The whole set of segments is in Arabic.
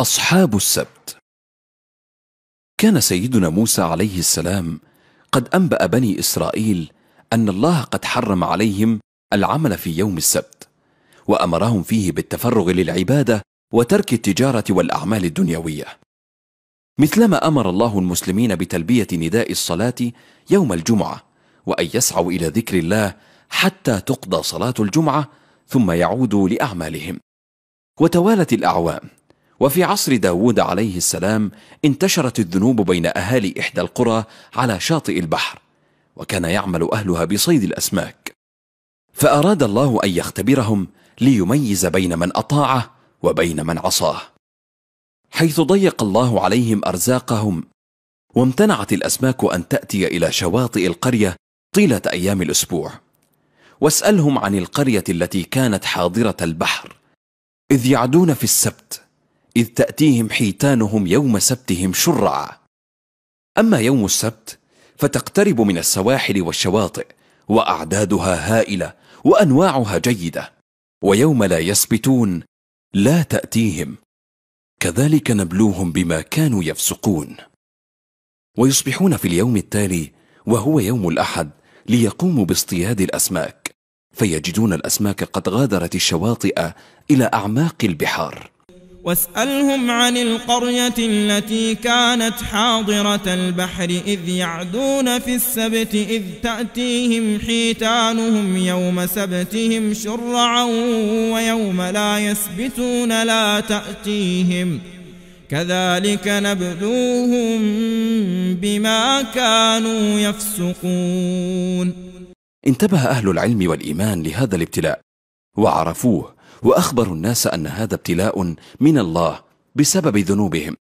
أصحاب السبت كان سيدنا موسى عليه السلام قد أنبأ بني إسرائيل أن الله قد حرم عليهم العمل في يوم السبت وأمرهم فيه بالتفرغ للعبادة وترك التجارة والأعمال الدنيوية مثلما أمر الله المسلمين بتلبية نداء الصلاة يوم الجمعة وأن يسعوا إلى ذكر الله حتى تقضى صلاة الجمعة ثم يعودوا لأعمالهم وتوالت الأعوام وفي عصر داود عليه السلام انتشرت الذنوب بين أهالي إحدى القرى على شاطئ البحر وكان يعمل أهلها بصيد الأسماك فأراد الله أن يختبرهم ليميز بين من أطاعه وبين من عصاه حيث ضيق الله عليهم أرزاقهم وامتنعت الأسماك أن تأتي إلى شواطئ القرية طيلة أيام الأسبوع واسألهم عن القرية التي كانت حاضرة البحر إذ يعدون في السبت إذ تأتيهم حيتانهم يوم سبتهم شرعا أما يوم السبت فتقترب من السواحل والشواطئ وأعدادها هائلة وأنواعها جيدة ويوم لا يسبتون لا تأتيهم كذلك نبلوهم بما كانوا يفسقون ويصبحون في اليوم التالي وهو يوم الأحد ليقوموا باصطياد الأسماك فيجدون الأسماك قد غادرت الشواطئ إلى أعماق البحار واسألهم عن القرية التي كانت حاضرة البحر إذ يعدون في السبت إذ تأتيهم حيتانهم يوم سبتهم شرعا ويوم لا يسبتون لا تأتيهم كذلك نبذوهم بما كانوا يفسقون انتبه أهل العلم والإيمان لهذا الابتلاء وعرفوه وأخبروا الناس أن هذا ابتلاء من الله بسبب ذنوبهم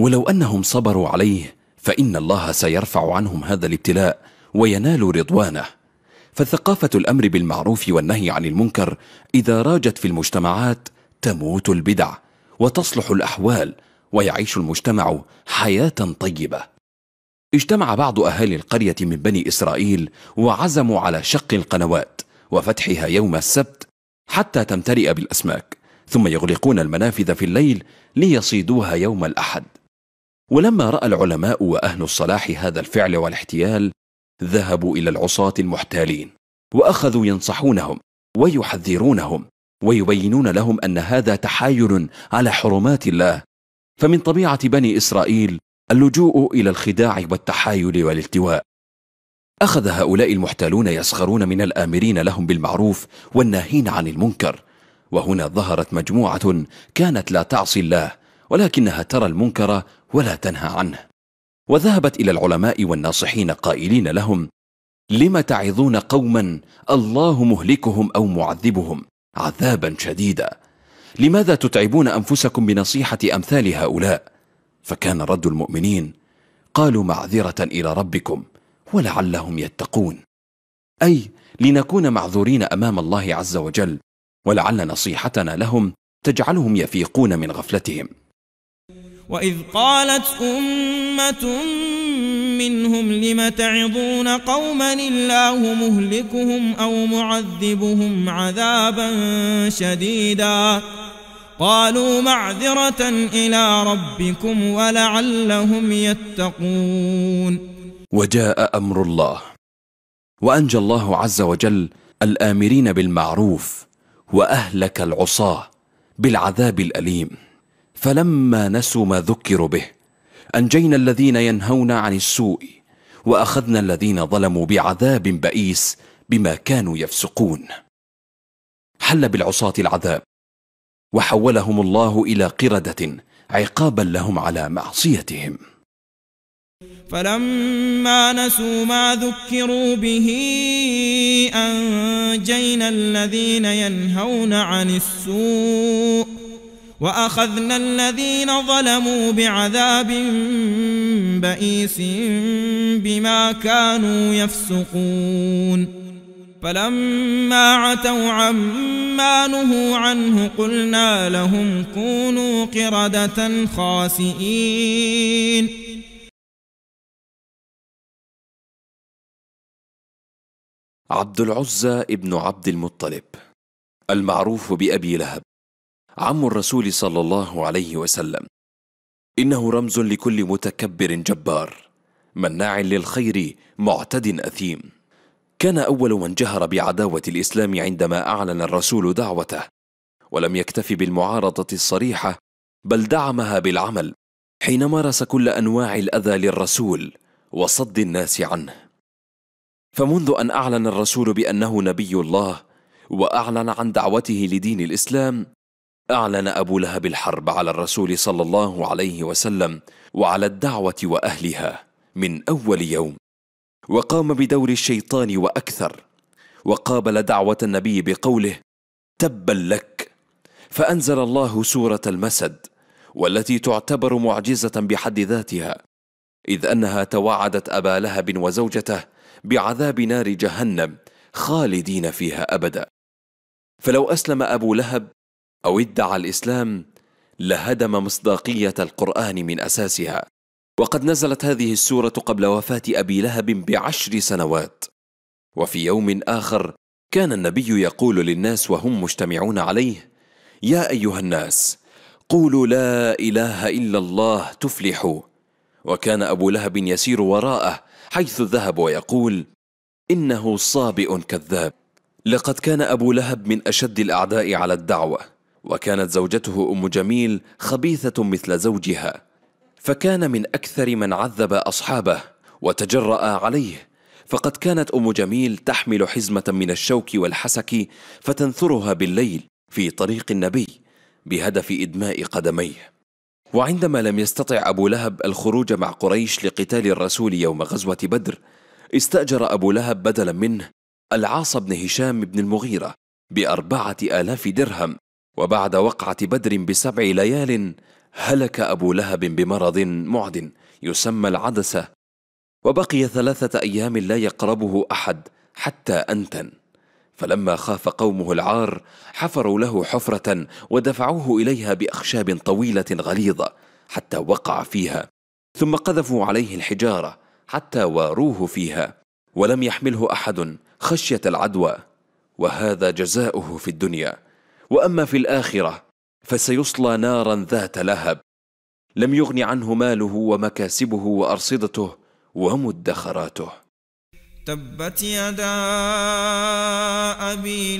ولو أنهم صبروا عليه فإن الله سيرفع عنهم هذا الابتلاء وينالوا رضوانه فثقافة الأمر بالمعروف والنهي عن المنكر إذا راجت في المجتمعات تموت البدع وتصلح الأحوال ويعيش المجتمع حياة طيبة اجتمع بعض أهالي القرية من بني إسرائيل وعزموا على شق القنوات وفتحها يوم السبت حتى تمتلئ بالأسماك ثم يغلقون المنافذ في الليل ليصيدوها يوم الأحد ولما رأى العلماء وأهل الصلاح هذا الفعل والاحتيال ذهبوا إلى العصاة المحتالين وأخذوا ينصحونهم ويحذرونهم ويبينون لهم أن هذا تحايل على حرمات الله فمن طبيعة بني إسرائيل اللجوء إلى الخداع والتحايل والالتواء أخذ هؤلاء المحتالون يسخرون من الآمرين لهم بالمعروف والناهين عن المنكر وهنا ظهرت مجموعة كانت لا تعصي الله ولكنها ترى المنكر ولا تنهى عنه وذهبت إلى العلماء والناصحين قائلين لهم لم تعظون قوما الله مهلكهم أو معذبهم عذابا شديدا لماذا تتعبون أنفسكم بنصيحة أمثال هؤلاء فكان رد المؤمنين قالوا معذرة إلى ربكم ولعلهم يتقون اي لنكون معذورين امام الله عز وجل ولعل نصيحتنا لهم تجعلهم يفيقون من غفلتهم واذ قالت امه منهم لم تعظون قوما الله مهلكهم او معذبهم عذابا شديدا قالوا معذره الى ربكم ولعلهم يتقون وجاء أمر الله وأنجى الله عز وجل الآمرين بالمعروف وأهلك العصاة بالعذاب الأليم فلما نسوا ما ذكروا به أنجينا الذين ينهون عن السوء وأخذنا الذين ظلموا بعذاب بئيس بما كانوا يفسقون حل بالعصاة العذاب وحولهم الله إلى قردة عقابا لهم على معصيتهم فلما نسوا ما ذكروا به أنجينا الذين ينهون عن السوء وأخذنا الذين ظلموا بعذاب بئيس بما كانوا يفسقون فلما عتوا عما نهوا عنه قلنا لهم كونوا قردة خاسئين عبد العزى ابن عبد المطلب المعروف بأبي لهب عم الرسول صلى الله عليه وسلم إنه رمز لكل متكبر جبار مناع للخير معتد أثيم كان أول من جهر بعداوة الإسلام عندما أعلن الرسول دعوته ولم يكتف بالمعارضة الصريحة بل دعمها بالعمل حين مارس كل أنواع الأذى للرسول وصد الناس عنه فمنذ أن أعلن الرسول بأنه نبي الله وأعلن عن دعوته لدين الإسلام أعلن أبو لهب الحرب على الرسول صلى الله عليه وسلم وعلى الدعوة وأهلها من أول يوم وقام بدور الشيطان وأكثر وقابل دعوة النبي بقوله تبا لك فأنزل الله سورة المسد والتي تعتبر معجزة بحد ذاتها إذ أنها توعدت أبا لهب وزوجته بعذاب نار جهنم خالدين فيها أبدا فلو أسلم أبو لهب أو ادعى الإسلام لهدم مصداقية القرآن من أساسها وقد نزلت هذه السورة قبل وفاة أبي لهب بعشر سنوات وفي يوم آخر كان النبي يقول للناس وهم مجتمعون عليه يا أيها الناس قولوا لا إله إلا الله تفلحوا وكان أبو لهب يسير وراءه حيث ذهب ويقول إنه صابئ كذاب لقد كان أبو لهب من أشد الأعداء على الدعوة وكانت زوجته أم جميل خبيثة مثل زوجها فكان من أكثر من عذب أصحابه وتجرأ عليه فقد كانت أم جميل تحمل حزمة من الشوك والحسك فتنثرها بالليل في طريق النبي بهدف إدماء قدميه وعندما لم يستطع أبو لهب الخروج مع قريش لقتال الرسول يوم غزوة بدر استأجر أبو لهب بدلا منه العاص بن هشام بن المغيرة بأربعة آلاف درهم وبعد وقعة بدر بسبع ليال هلك أبو لهب بمرض معد يسمى العدسة وبقي ثلاثة أيام لا يقربه أحد حتى أنتن فلما خاف قومه العار حفروا له حفرة ودفعوه إليها بأخشاب طويلة غليظة حتى وقع فيها ثم قذفوا عليه الحجارة حتى واروه فيها ولم يحمله أحد خشية العدوى وهذا جزاؤه في الدنيا وأما في الآخرة فسيصلى نارا ذات لهب لم يغن عنه ماله ومكاسبه وأرصدته ومدخراته تبت يدا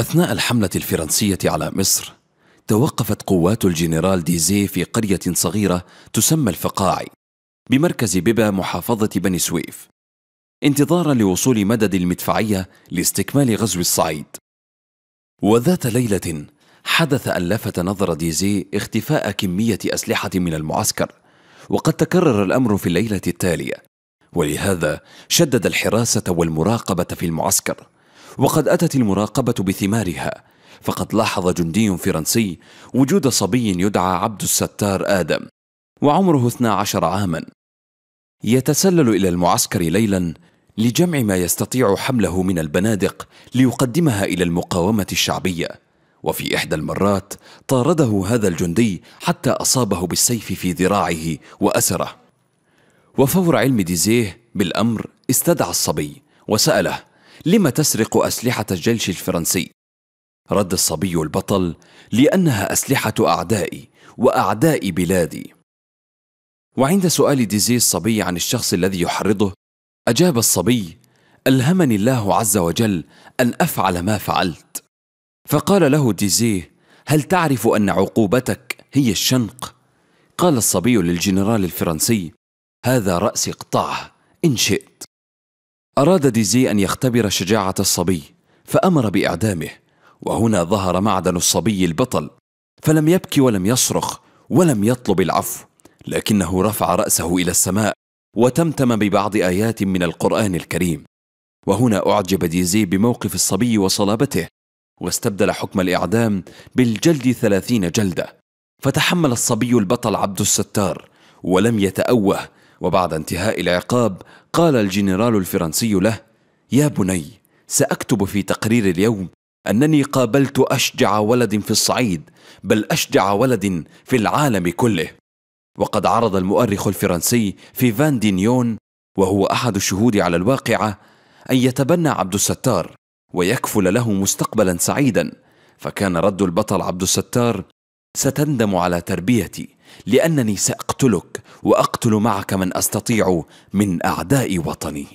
أثناء الحملة الفرنسية على مصر توقفت قوات الجنرال ديزي في قرية صغيرة تسمى الفقاعي بمركز بيبا محافظة بني سويف انتظارا لوصول مدد المدفعية لاستكمال غزو الصعيد وذات ليلة حدث أن لفت نظر ديزي اختفاء كمية أسلحة من المعسكر وقد تكرر الأمر في الليلة التالية ولهذا شدد الحراسة والمراقبة في المعسكر وقد أتت المراقبة بثمارها فقد لاحظ جندي فرنسي وجود صبي يدعى عبد الستار آدم وعمره 12 عاما يتسلل إلى المعسكر ليلا لجمع ما يستطيع حمله من البنادق ليقدمها إلى المقاومة الشعبية وفي إحدى المرات طارده هذا الجندي حتى أصابه بالسيف في ذراعه وأسره وفور علم ديزيه بالأمر استدعى الصبي وسأله لم تسرق أسلحة الجيش الفرنسي؟ رد الصبي البطل لأنها أسلحة أعدائي وأعداء بلادي وعند سؤال ديزي الصبي عن الشخص الذي يحرضه أجاب الصبي ألهمني الله عز وجل أن أفعل ما فعلت فقال له ديزي هل تعرف أن عقوبتك هي الشنق؟ قال الصبي للجنرال الفرنسي هذا رأسي اقطعه إن شئت أراد ديزي أن يختبر شجاعة الصبي فأمر بإعدامه وهنا ظهر معدن الصبي البطل فلم يبكي ولم يصرخ ولم يطلب العفو لكنه رفع رأسه إلى السماء وتمتم ببعض آيات من القرآن الكريم وهنا أعجب ديزي بموقف الصبي وصلابته واستبدل حكم الإعدام بالجلد ثلاثين جلدة فتحمل الصبي البطل عبد الستار ولم يتأوه وبعد انتهاء العقاب قال الجنرال الفرنسي له يا بني ساكتب في تقرير اليوم انني قابلت اشجع ولد في الصعيد بل اشجع ولد في العالم كله وقد عرض المؤرخ الفرنسي في فان دينيون وهو احد الشهود على الواقعه ان يتبنى عبد الستار ويكفل له مستقبلا سعيدا فكان رد البطل عبد الستار ستندم على تربيتي لانني ساقتلك واقتل معك من استطيع من اعداء وطني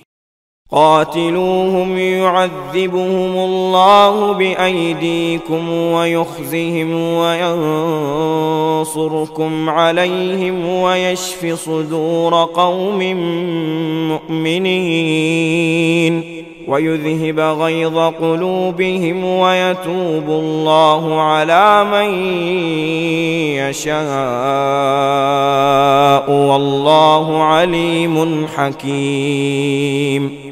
قاتلوهم يعذبهم الله بايديكم ويخزهم وينصركم عليهم ويشف صدور قوم مؤمنين ويذهب غيظ قلوبهم ويتوب الله على من يشاء والله عليم حكيم